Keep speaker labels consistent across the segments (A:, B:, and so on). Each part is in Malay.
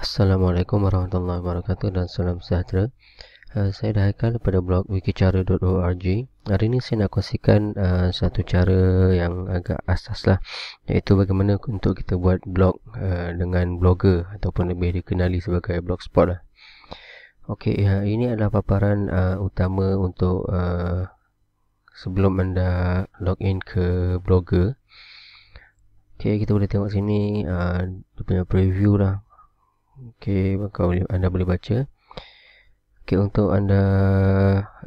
A: Assalamualaikum warahmatullahi wabarakatuh dan salam sejahtera eh, Saya dah haikal pada blog wikicara.org Hari ini saya nak kongsikan uh, satu cara yang agak asas lah Iaitu bagaimana untuk kita buat blog uh, dengan blogger Ataupun lebih dikenali sebagai blogspot lah Okey, ya, ini adalah paparan uh, utama untuk uh, sebelum anda login ke blogger Okey, kita boleh tengok sini uh, dia punya preview lah Okey, maka anda boleh baca. Okey, untuk anda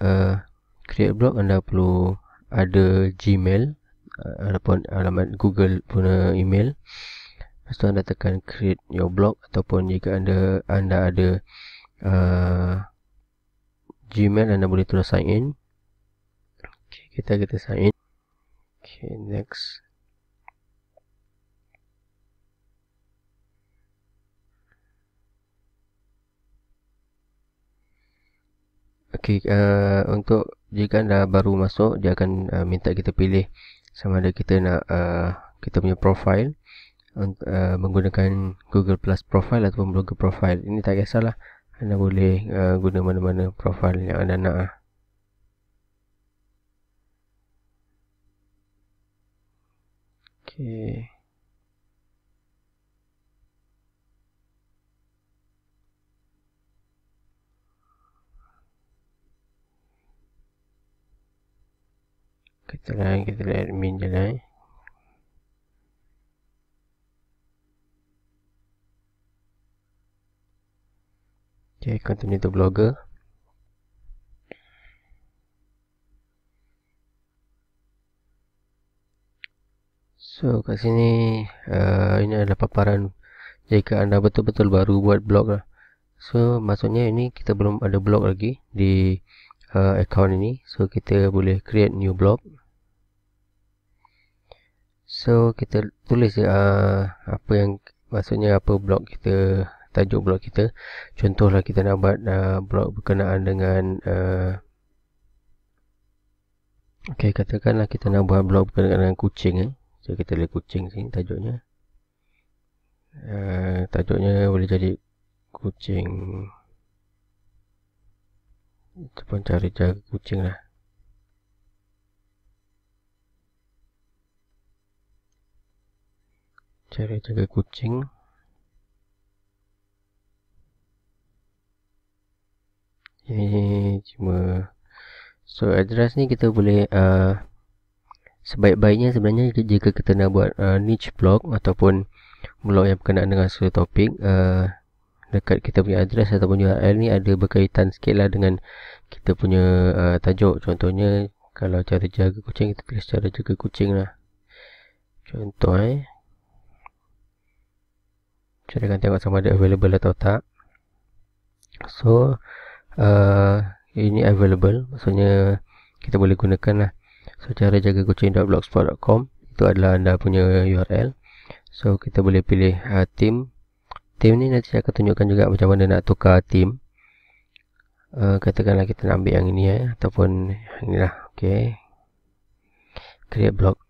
A: uh, create blog anda perlu ada Gmail uh, ataupun alamat Google punya email. Lepas tu anda tekan create your blog ataupun jika anda anda ada uh, Gmail anda boleh tulis sign in. Okey, kita kita sign in. Okey, next. Okay, uh, eh, untuk jika anda baru masuk dia akan uh, minta kita pilih sama ada kita nak uh, kita punya profile uh, menggunakan Google Plus profile ataupun blogger profile ini tak kisahlah anda boleh uh, guna mana-mana profile yang anda nak uh. okey kita lihat kita lihat admin je lah eh. ok continue to blogger so kat sini uh, ini adalah paparan jika anda betul-betul baru buat blog lah so maksudnya ini kita belum ada blog lagi di uh, account ini so kita boleh create new blog so kita tulis uh, apa yang maksudnya apa blog kita tajuk blog kita contohlah kita nak buat uh, blog berkenaan dengan uh, ok katakanlah kita nak buat blog berkenaan dengan kucing eh. so kita boleh kucing sini tajuknya uh, tajuknya boleh jadi kucing Cepat cari jaga kucing lah Cari jaga kucing Ini cuma so address ni kita boleh uh, sebaik-baiknya sebenarnya jika kita nak buat uh, niche blog ataupun blog yang berkenaan dengan suatu topik uh, dekat kita punya address ataupun URL ni ada berkaitan sikit lah dengan kita punya uh, tajuk contohnya kalau cara jaga kucing kita tulis cara jaga kucing lah contoh eh jadi akan tengok sama ada available atau tak. So uh, ini available, maksudnya kita boleh gunakan lah. So cara jaga kucing.blogspot.com itu adalah anda punya URL. So kita boleh pilih uh, team. Team ni nanti saya akan tunjukkan juga macam mana nak tukar team. Uh, katakanlah kita nak ambil yang ini ya, eh. ataupun inilah. Okay, create blog.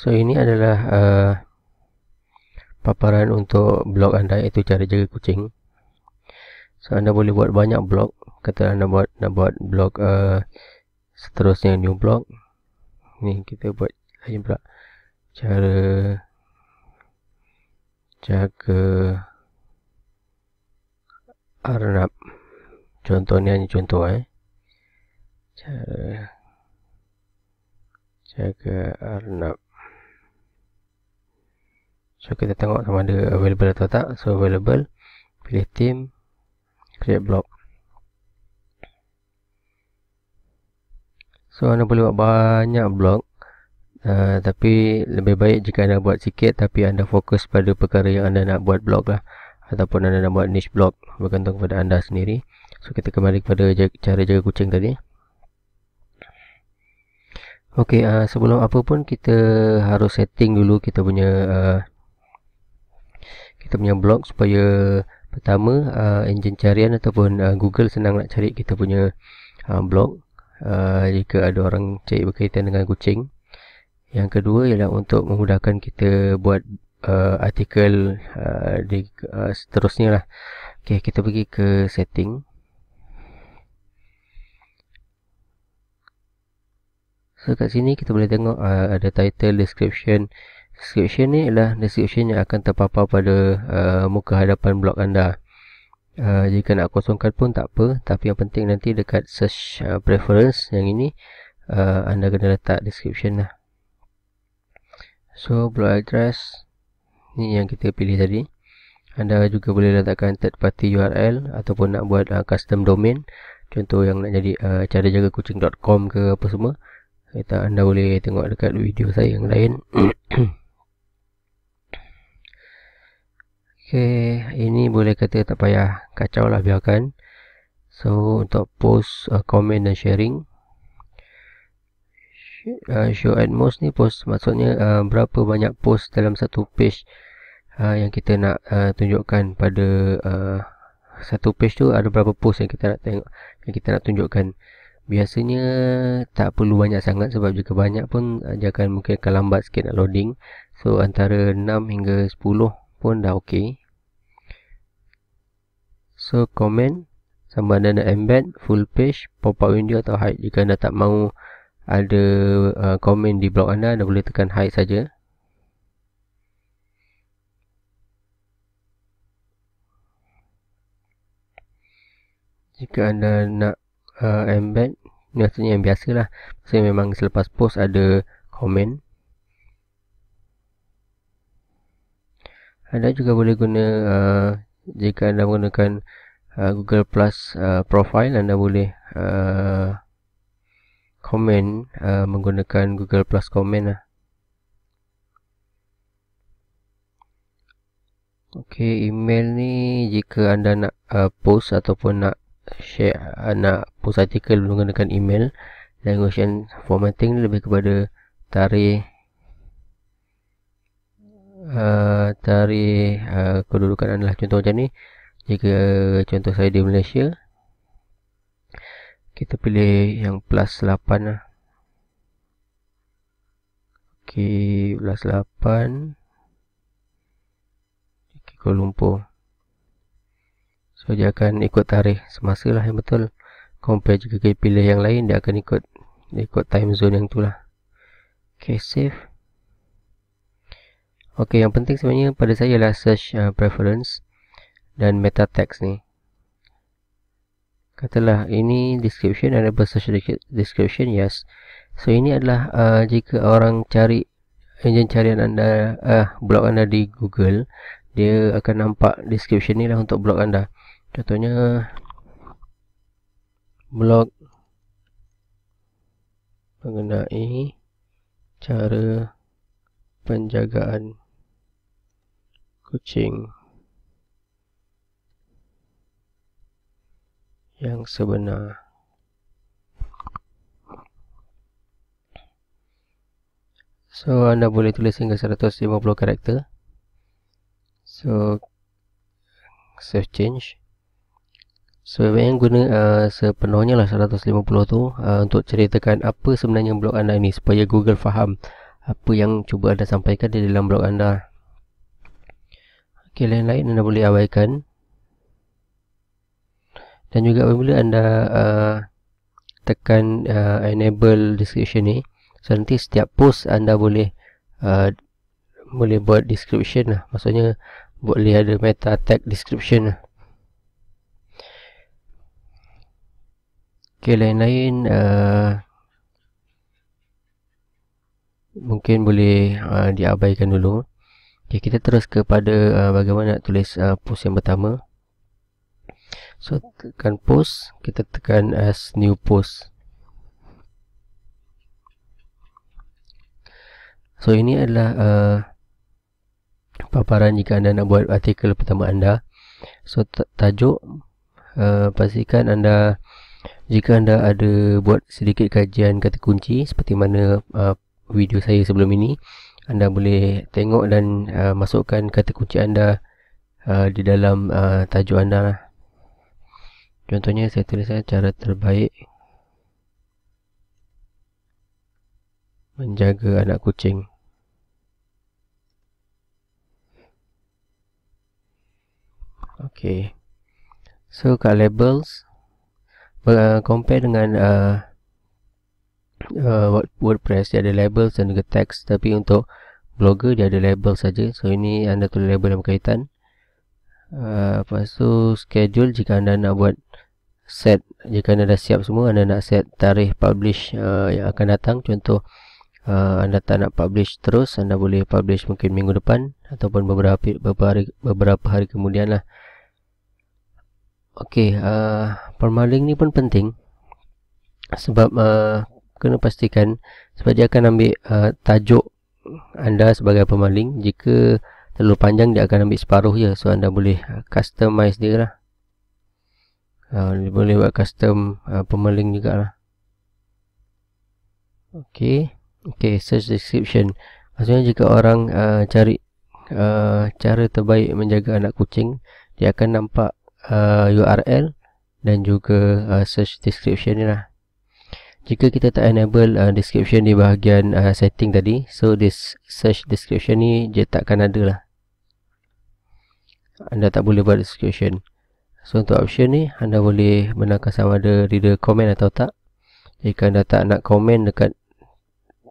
A: So ini adalah uh, paparan untuk blog anda iaitu cara jaga kucing. So anda boleh buat banyak blog. Kata anda buat nak buat blog uh, seterusnya new blog. Ni kita buat lagi pula cara jaga arnab. Contohnya ni contoh eh. Cara jaga arnab. So kita tengok sama ada available atau tak. So available. Pilih team. Create block. So anda boleh buat banyak block. Uh, tapi lebih baik jika anda buat sikit tapi anda fokus pada perkara yang anda nak buat block lah. Ataupun anda nak buat niche block bergantung kepada anda sendiri. So kita kembali kepada cara jaga kucing tadi. Okey, uh, sebelum apa pun kita harus setting dulu kita punya uh, kita punya blog supaya pertama uh, enjin carian ataupun uh, Google senang nak cari kita punya uh, blog uh, jika ada orang cari berkaitan dengan kucing. Yang kedua ialah untuk memudahkan kita buat uh, artikel uh, di uh, seterusnya lah. Okay, kita pergi ke setting. So kat sini kita boleh tengok uh, ada title, description description ni ialah description yang akan terpapar pada uh, muka hadapan blog anda uh, jika nak kosongkan pun tak apa tapi yang penting nanti dekat search uh, preference yang ini uh, anda kena letak description lah so blog address ni yang kita pilih tadi anda juga boleh letakkan third party URL ataupun nak buat uh, custom domain contoh yang nak jadi uh, cara ke apa semua kita anda boleh tengok dekat video saya yang lain Okay, ini boleh kata tak payah kacau lah biarkan. So untuk post uh, comment dan sharing, uh, show at most ni post maksudnya uh, berapa banyak post dalam satu page uh, yang kita nak uh, tunjukkan pada uh, satu page tu ada berapa post yang kita nak tengok yang kita nak tunjukkan. Biasanya tak perlu banyak sangat sebab jika banyak pun uh, dia akan mungkin akan lambat sikit nak loading. So antara 6 hingga 10 pun dah ok so comment sama ada nak embed full page pop up window atau hide jika anda tak mahu ada uh, comment di blog anda anda boleh tekan hide saja jika anda nak uh, embed ni maksudnya yang biasa lah maksudnya memang selepas post ada comment Anda juga boleh guna uh, jika anda menggunakan uh, Google Plus uh, profile anda boleh uh, komen uh, menggunakan Google Plus komen lah. Okey, email ni jika anda nak uh, post ataupun nak share anak uh, post artikel menggunakan email language and formatting lebih kepada tarikh dari eh, uh, eh, uh, kedudukan adalah contoh macam ni jika contoh saya di Malaysia kita pilih yang plus 8 lah ok plus 8 ok Kuala Lumpur so dia akan ikut tarikh semasa lah yang betul compare jika kita pilih yang lain dia akan ikut dia ikut time zone yang tu lah ok save Okey, yang penting sebenarnya pada saya ialah search uh, preference dan meta tags ni. Katalah ini description ada search description yes. So ini adalah uh, jika orang cari enjin carian anda uh, blog anda di Google, dia akan nampak description ni lah untuk blog anda. Contohnya blog mengenai cara penjagaan kucing yang sebenar so anda boleh tulis hingga 150 karakter so save change so yang guna uh, sepenuhnya lah 150 tu uh, untuk ceritakan apa sebenarnya blog anda ini supaya google faham apa yang cuba anda sampaikan di dalam blog anda Okey, lain-lain anda boleh abaikan. Dan juga apabila anda uh, tekan uh, enable description ni, so nanti setiap post anda boleh uh, boleh buat description lah. Maksudnya boleh ada meta tag description lah. Okey, lain-lain uh, mungkin boleh uh, diabaikan dulu. Okay, kita terus kepada uh, bagaimana nak tulis uh, post yang pertama. So, tekan post. Kita tekan as new post. So, ini adalah uh, paparan jika anda nak buat artikel pertama anda. So, tajuk. Uh, pastikan anda, jika anda ada buat sedikit kajian kata kunci seperti mana uh, video saya sebelum ini anda boleh tengok dan uh, masukkan kata kunci anda uh, di dalam uh, tajuk anda lah. contohnya saya tulis cara terbaik menjaga anak kucing Okay, so kat labels uh, compare dengan uh, uh, WordPress dia ada label dan juga text tapi untuk blogger dia ada label saja so ini anda tulis label dalam kaitan uh, lepas tu schedule jika anda nak buat set jika anda dah siap semua anda nak set tarikh publish uh, yang akan datang contoh uh, anda tak nak publish terus anda boleh publish mungkin minggu depan ataupun beberapa beberapa hari, beberapa hari kemudian lah ok uh, permaling ni pun penting sebab uh, kena pastikan sebab dia akan ambil uh, tajuk anda sebagai pemaling jika terlalu panjang dia akan ambil separuh je so anda boleh uh, customize dia lah uh, dia boleh buat custom uh, pemaling lah. ok ok search description maksudnya jika orang uh, cari uh, cara terbaik menjaga anak kucing dia akan nampak uh, url dan juga uh, search description ni lah jika kita tak enable uh, description di bahagian uh, setting tadi so this search description ni dia takkan ada lah anda tak boleh buat description so untuk option ni anda boleh menangkan sama ada reader comment atau tak jika anda tak nak komen dekat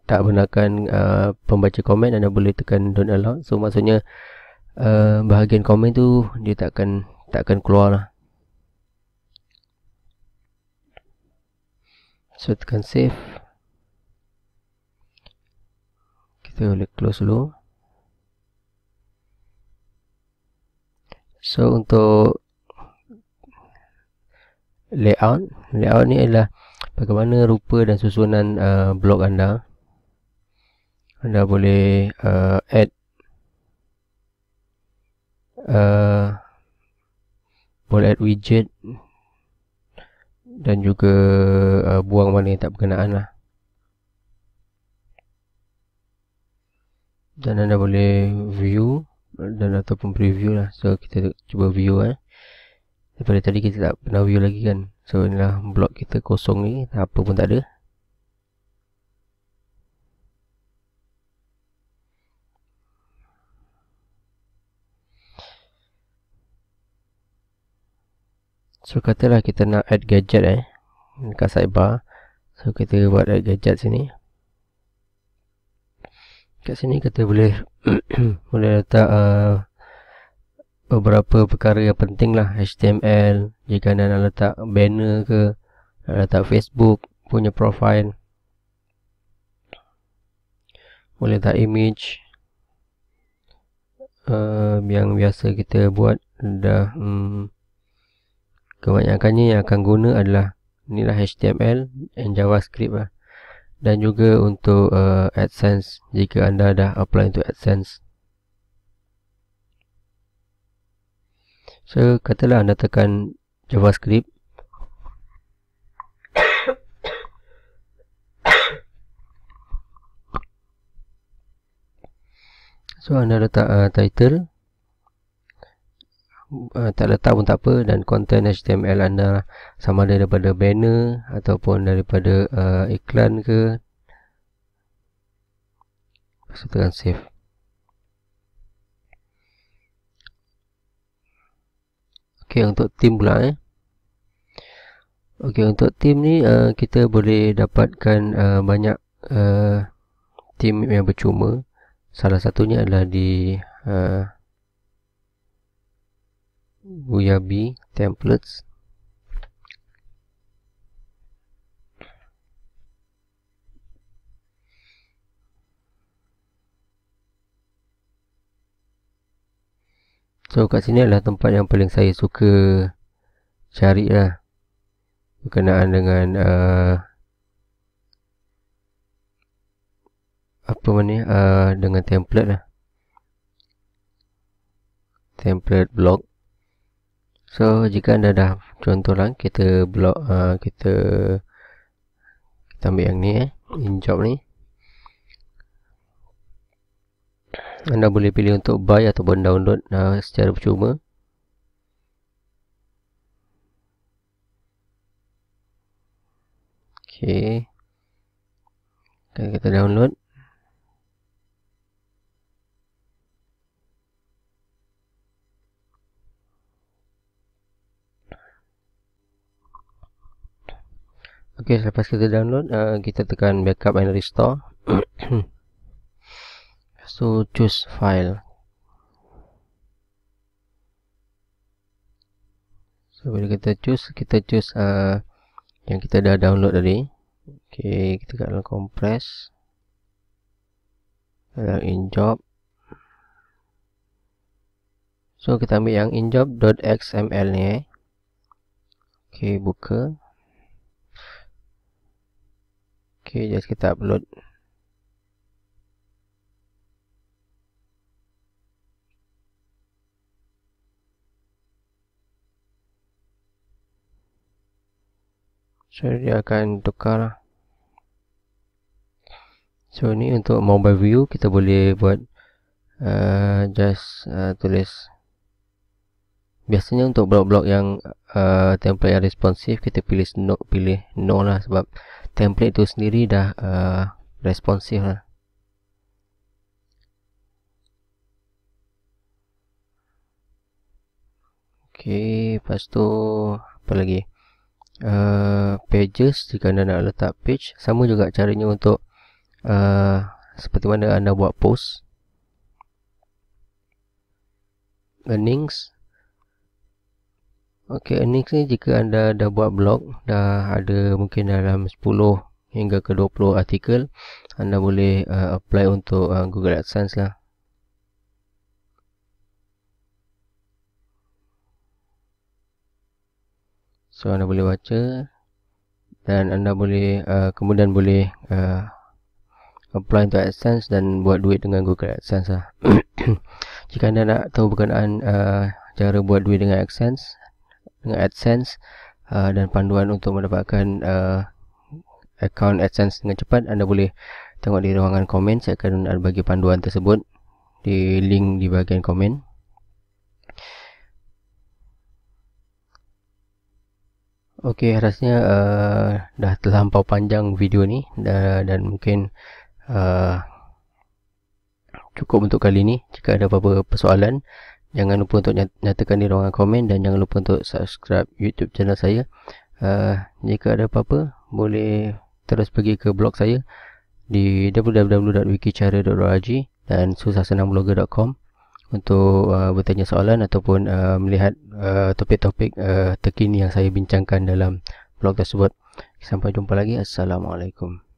A: tak benarkan uh, pembaca komen anda boleh tekan don't allow so maksudnya uh, bahagian komen tu dia takkan takkan keluar lah So, tekan save. Kita boleh close dulu. So, untuk layout. Layout ni adalah bagaimana rupa dan susunan uh, blok anda. Anda boleh uh, add. Uh, boleh add widget dan juga uh, buang mana yang tak berkenaan lah dan anda boleh view dan ataupun preview lah so kita cuba view eh daripada tadi kita tak pernah view lagi kan so inilah blog kita kosong ni apa pun tak ada So katalah kita nak add gadget eh dekat sidebar. So kita buat add gadget sini. Kat sini kita boleh boleh letak uh, beberapa perkara yang penting lah HTML jika anda nak letak banner ke nak letak Facebook punya profile boleh letak image uh, yang biasa kita buat dah hmm, kebanyakannya yang akan guna adalah inilah HTML and JavaScript lah. dan juga untuk uh, AdSense jika anda dah apply untuk AdSense so katalah anda tekan JavaScript so anda letak uh, title uh, tak letak pun tak apa dan konten HTML anda sama ada daripada banner ataupun daripada uh, iklan ke lepas tekan save ok untuk team pula eh. ok untuk team ni uh, kita boleh dapatkan uh, banyak uh, team yang bercuma salah satunya adalah di uh, Uyabi templates So kat sini adalah tempat yang paling saya suka cari lah berkenaan dengan uh, apa mana uh, dengan template lah template blog so jika anda dah contoh lah kita blok uh, kita kita ambil yang ni eh in job ni anda boleh pilih untuk buy ataupun download uh, secara percuma Okay, kita download Okey, selepas kita download, uh, kita tekan backup and restore. so, choose file. So, bila kita choose, kita choose uh, yang kita dah download tadi. Okey, kita tekan dalam compress. Dalam injob. So, kita ambil yang injob.xml ni eh. Okey, Buka. Okay, jadi kita upload. So, dia akan tukar. Lah. So, ni untuk mobile view, kita boleh buat uh, just uh, tulis. Biasanya untuk blok-blok yang uh, template yang responsif, kita pilih no, pilih no lah sebab template itu sendiri dah uh, responsif lah. ok, lepas tu apa lagi uh, pages, jika anda nak letak page sama juga caranya untuk uh, seperti mana anda buat post earnings ok next ni jika anda dah buat blog dah ada mungkin dalam 10 hingga ke 20 artikel anda boleh uh, apply untuk uh, google adsense lah so anda boleh baca dan anda boleh uh, kemudian boleh uh, apply untuk adsense dan buat duit dengan google adsense lah jika anda nak tahu berkenaan uh, cara buat duit dengan adsense dengan AdSense uh, dan panduan untuk mendapatkan uh, account AdSense dengan cepat anda boleh tengok di ruangan komen saya akan bagi panduan tersebut di link di bahagian komen ok rasanya uh, dah terlampau panjang video ni dan, dan mungkin uh, cukup untuk kali ni jika ada apa-apa persoalan jangan lupa untuk nyatakan di ruangan komen dan jangan lupa untuk subscribe YouTube channel saya. Uh, jika ada apa-apa, boleh terus pergi ke blog saya di www.wikicara.org dan susahsenangblogger.com untuk uh, bertanya soalan ataupun uh, melihat uh, topik-topik uh, terkini yang saya bincangkan dalam blog tersebut. Sampai jumpa lagi. Assalamualaikum.